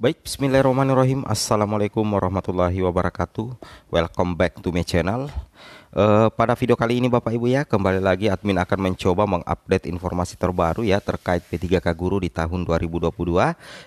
Baik, bismillahirrahmanirrahim. Assalamualaikum warahmatullahi wabarakatuh. Welcome back to my channel. Uh, pada video kali ini Bapak Ibu ya, kembali lagi admin akan mencoba mengupdate informasi terbaru ya terkait P3K guru di tahun 2022.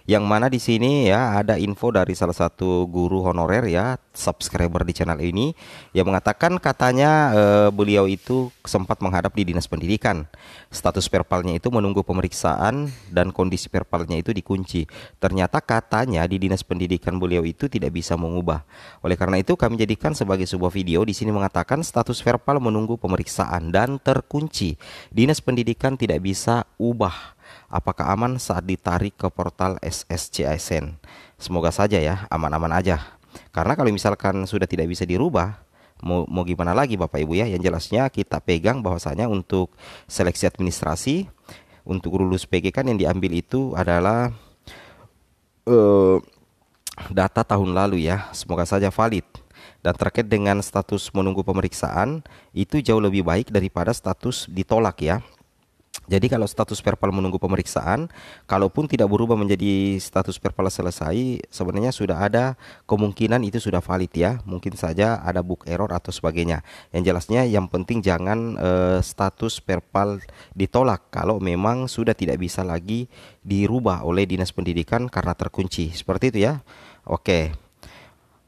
Yang mana di sini ya ada info dari salah satu guru honorer ya subscriber di channel ini yang mengatakan katanya uh, beliau itu sempat menghadap di Dinas Pendidikan. Status perpalnya itu menunggu pemeriksaan dan kondisi perpalnya itu dikunci. Ternyata katanya di Dinas Pendidikan beliau itu tidak bisa mengubah. Oleh karena itu kami jadikan sebagai sebuah video di sini mengatakan status verbal menunggu pemeriksaan dan terkunci. Dinas Pendidikan tidak bisa ubah apakah aman saat ditarik ke portal SSCISN. Semoga saja ya aman-aman aja. Karena kalau misalkan sudah tidak bisa dirubah, mau, mau gimana lagi Bapak Ibu ya? Yang jelasnya kita pegang bahwasanya untuk seleksi administrasi untuk lulus PG kan yang diambil itu adalah uh, data tahun lalu ya. Semoga saja valid. Dan terkait dengan status menunggu pemeriksaan itu jauh lebih baik daripada status ditolak ya. Jadi kalau status perpal menunggu pemeriksaan, kalaupun tidak berubah menjadi status perpal selesai, sebenarnya sudah ada kemungkinan itu sudah valid ya. Mungkin saja ada book error atau sebagainya. Yang jelasnya yang penting jangan eh, status perpal ditolak kalau memang sudah tidak bisa lagi dirubah oleh Dinas Pendidikan karena terkunci. Seperti itu ya. Oke.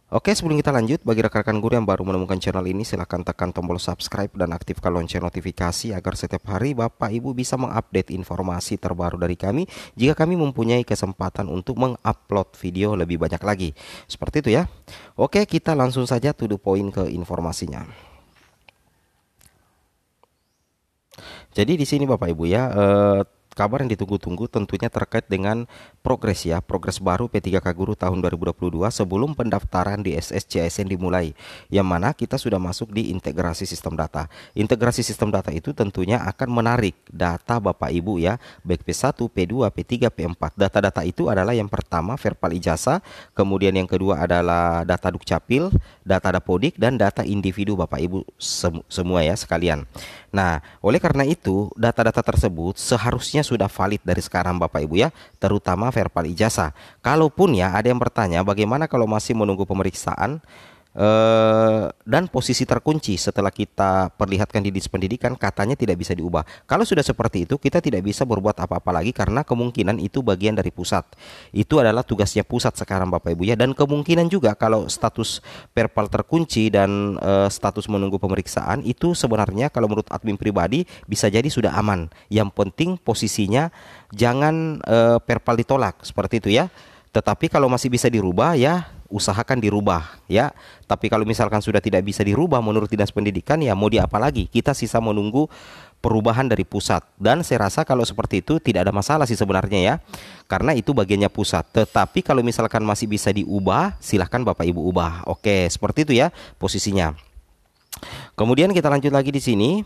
Oke, sebelum kita lanjut, bagi rekan-rekan guru yang baru menemukan channel ini, silahkan tekan tombol subscribe dan aktifkan lonceng notifikasi agar setiap hari Bapak Ibu bisa mengupdate informasi terbaru dari kami jika kami mempunyai kesempatan untuk mengupload video lebih banyak lagi. Seperti itu ya. Oke, kita langsung saja to the point ke informasinya. Jadi di sini Bapak Ibu ya, eh, kabar yang ditunggu-tunggu tentunya terkait dengan progres ya, progres baru P3K Guru tahun 2022 sebelum pendaftaran di SSCSN dimulai. Yang mana kita sudah masuk di integrasi sistem data. Integrasi sistem data itu tentunya akan menarik data Bapak Ibu ya, baik P1, P2, P3, P4. Data-data itu adalah yang pertama verbal ijazah, kemudian yang kedua adalah data Dukcapil, data Dapodik dan data individu Bapak Ibu semu semua ya sekalian. Nah, oleh karena itu data-data tersebut seharusnya sudah valid dari sekarang Bapak Ibu ya, terutama verbal ijazah. Kalaupun ya ada yang bertanya bagaimana kalau masih menunggu pemeriksaan Eh, dan posisi terkunci setelah kita perlihatkan di dinas pendidikan katanya tidak bisa diubah. Kalau sudah seperti itu kita tidak bisa berbuat apa-apa lagi karena kemungkinan itu bagian dari pusat. Itu adalah tugasnya pusat sekarang Bapak Ibu ya dan kemungkinan juga kalau status perpal terkunci dan uh, status menunggu pemeriksaan itu sebenarnya kalau menurut admin pribadi bisa jadi sudah aman. Yang penting posisinya jangan uh, perpal ditolak seperti itu ya. Tetapi kalau masih bisa dirubah ya usahakan dirubah ya. Tapi kalau misalkan sudah tidak bisa dirubah menurut Dinas Pendidikan ya mau di apa lagi? Kita sisa menunggu perubahan dari pusat dan saya rasa kalau seperti itu tidak ada masalah sih sebenarnya ya karena itu bagiannya pusat tetapi kalau misalkan masih bisa diubah silahkan bapak ibu ubah oke seperti itu ya posisinya kemudian kita lanjut lagi di sini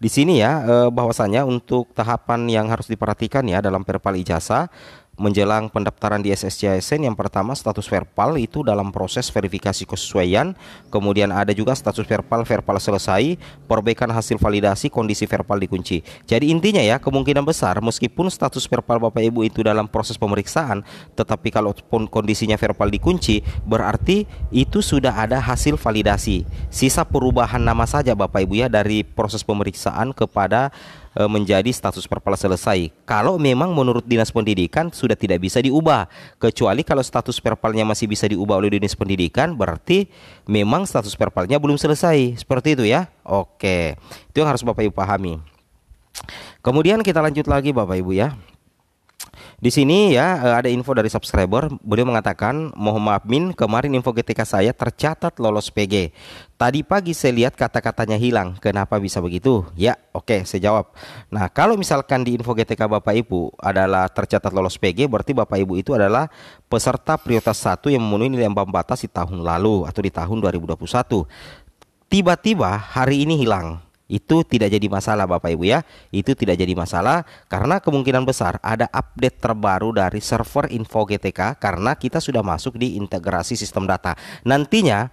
di sini ya eh, bahwasanya untuk tahapan yang harus diperhatikan ya dalam perpal ijazah menjelang pendaftaran di SSCSN yang pertama status verbal itu dalam proses verifikasi kesesuaian kemudian ada juga status verbal verbal selesai perbaikan hasil validasi kondisi verbal dikunci jadi intinya ya kemungkinan besar meskipun status verbal Bapak Ibu itu dalam proses pemeriksaan tetapi pun kondisinya verbal dikunci berarti itu sudah ada hasil validasi sisa perubahan nama saja Bapak Ibu ya dari proses pemeriksaan kepada Eh, menjadi status perpala selesai. Kalau memang menurut Dinas Pendidikan sudah tidak bisa diubah, kecuali kalau status perpalnya masih bisa diubah oleh Dinas Pendidikan, berarti memang status perpalnya belum selesai. Seperti itu ya. Oke. Itu yang harus Bapak Ibu pahami. Kemudian kita lanjut lagi Bapak Ibu ya. Di sini ya eh, ada info dari subscriber, beliau mengatakan, mohon maaf Min, kemarin info ketika saya tercatat lolos PG. Tadi pagi saya lihat kata-katanya hilang, kenapa bisa begitu? Ya, oke okay, saya jawab. Nah kalau misalkan di info GTK Bapak Ibu adalah tercatat lolos PG, berarti Bapak Ibu itu adalah peserta prioritas 1 yang memenuhi nilai ambang batas di tahun lalu atau di tahun 2021. Tiba-tiba hari ini hilang, itu tidak jadi masalah Bapak Ibu ya. Itu tidak jadi masalah karena kemungkinan besar ada update terbaru dari server info GTK karena kita sudah masuk di integrasi sistem data. Nantinya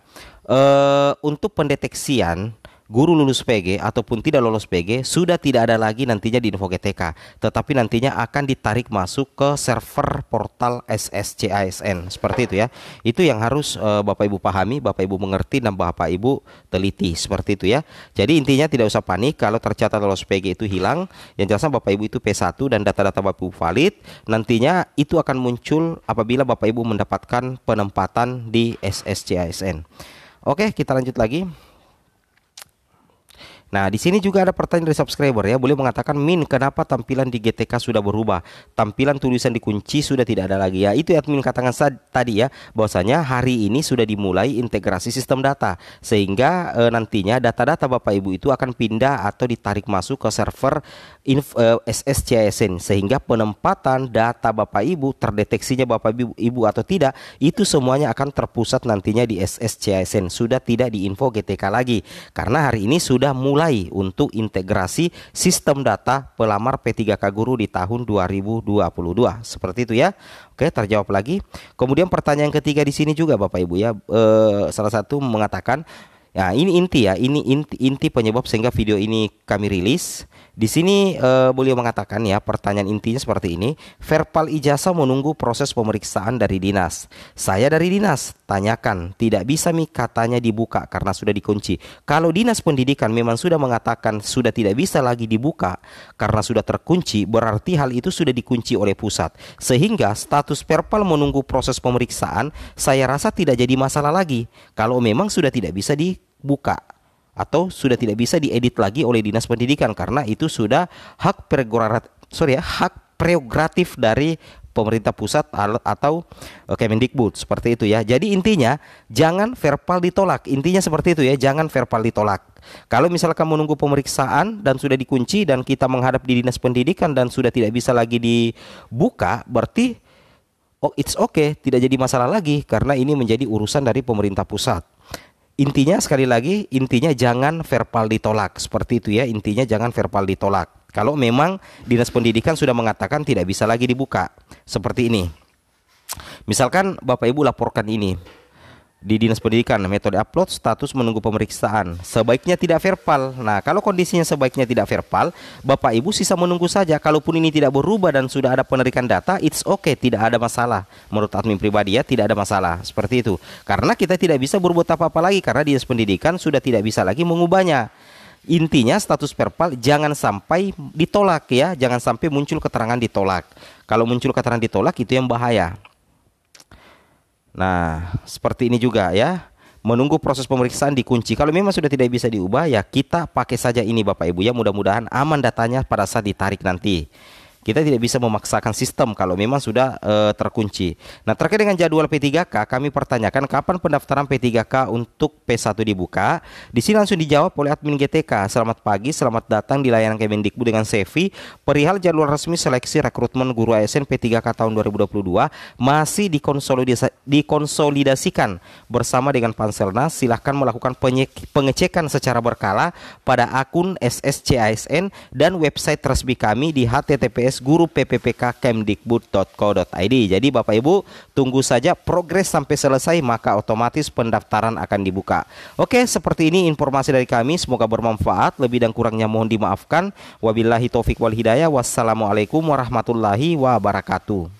eh, untuk pendeteksian guru lulus PG ataupun tidak lolos PG sudah tidak ada lagi nantinya di Info GTK, tetapi nantinya akan ditarik masuk ke server portal SSCASN. Seperti itu ya. Itu yang harus uh, Bapak Ibu pahami, Bapak Ibu mengerti dan Bapak Ibu teliti seperti itu ya. Jadi intinya tidak usah panik kalau tercatat lolos PG itu hilang, yang jelasnya Bapak Ibu itu P1 dan data-data Bapak Ibu valid, nantinya itu akan muncul apabila Bapak Ibu mendapatkan penempatan di SSCASN. Oke, kita lanjut lagi. Nah, di sini juga ada pertanyaan dari subscriber ya. Boleh mengatakan Min, kenapa tampilan di GTK sudah berubah? Tampilan tulisan dikunci sudah tidak ada lagi ya. Itu admin katakan tadi ya, bahwasanya hari ini sudah dimulai integrasi sistem data sehingga e, nantinya data-data Bapak Ibu itu akan pindah atau ditarik masuk ke server inf, e, eh, SSCSN sehingga penempatan data Bapak Ibu terdeteksinya Bapak Ibu, Ibu atau tidak itu semuanya akan terpusat nantinya di SSCSN. Sudah tidak di info GTK lagi karena hari ini sudah mulai dimulai untuk integrasi sistem data pelamar P3K guru di tahun 2022. Seperti itu ya. Oke, terjawab lagi. Kemudian pertanyaan ketiga di sini juga Bapak Ibu ya. E, salah satu mengatakan Nah, ini inti ya, ini inti, inti penyebab sehingga video ini kami rilis. Di sini uh, beliau mengatakan ya, pertanyaan intinya seperti ini, verbal ijazah menunggu proses pemeriksaan dari dinas. Saya dari dinas, tanyakan, tidak bisa mi katanya dibuka karena sudah dikunci. Kalau dinas pendidikan memang sudah mengatakan sudah tidak bisa lagi dibuka karena sudah terkunci, berarti hal itu sudah dikunci oleh pusat. Sehingga status verbal menunggu proses pemeriksaan, saya rasa tidak jadi masalah lagi. Kalau memang sudah tidak bisa di buka atau sudah tidak bisa diedit lagi oleh dinas pendidikan karena itu sudah hak prerogatif sorry ya hak prerogatif dari pemerintah pusat atau eh, Kemendikbud seperti itu ya. Jadi intinya jangan verbal ditolak. Intinya seperti itu ya, jangan verbal ditolak. Kalau kamu menunggu pemeriksaan dan sudah dikunci dan kita menghadap di dinas pendidikan dan sudah tidak bisa lagi dibuka, berarti oh it's okay, tidak jadi masalah lagi karena ini menjadi urusan dari pemerintah pusat. Intinya sekali lagi, intinya jangan verbal ditolak. Seperti itu ya, intinya jangan verbal ditolak. Kalau memang Dinas Pendidikan sudah mengatakan tidak bisa lagi dibuka. Seperti ini. Misalkan Bapak Ibu laporkan ini, di Dinas Pendidikan metode upload status menunggu pemeriksaan sebaiknya tidak verbal. Nah, kalau kondisinya sebaiknya tidak verbal, Bapak Ibu sisa menunggu saja. Kalaupun ini tidak berubah dan sudah ada penerikan data, it's okay, tidak ada masalah. Menurut admin pribadi ya, tidak ada masalah. Seperti itu. Karena kita tidak bisa berbuat apa-apa lagi karena Dinas Pendidikan sudah tidak bisa lagi mengubahnya intinya status verbal jangan sampai ditolak ya, jangan sampai muncul keterangan ditolak. Kalau muncul keterangan ditolak itu yang bahaya. Nah, seperti ini juga ya. Menunggu proses pemeriksaan dikunci. Kalau memang sudah tidak bisa diubah, ya kita pakai saja ini Bapak Ibu ya. Mudah-mudahan aman datanya pada saat ditarik nanti. Kita tidak bisa memaksakan sistem kalau memang sudah uh, terkunci. Nah, terkait dengan jadwal P3K, kami pertanyakan kapan pendaftaran P3K untuk P1 dibuka. Di sini langsung dijawab oleh admin GTK. Selamat pagi, selamat datang di layanan Kemendikbud dengan Sevi. Perihal jadwal resmi seleksi rekrutmen guru ASN P3K tahun 2022 masih dikonsolidasi, dikonsolidasikan bersama dengan Panselnas. Silahkan melakukan pengecekan secara berkala pada akun SSCASN dan website resmi kami di https podcast guru kemdikbudcoid Jadi Bapak Ibu tunggu saja progres sampai selesai maka otomatis pendaftaran akan dibuka. Oke, seperti ini informasi dari kami. Semoga bermanfaat. Lebih dan kurangnya mohon dimaafkan. Wabillahi taufik wal hidayah. Wassalamualaikum warahmatullahi wabarakatuh.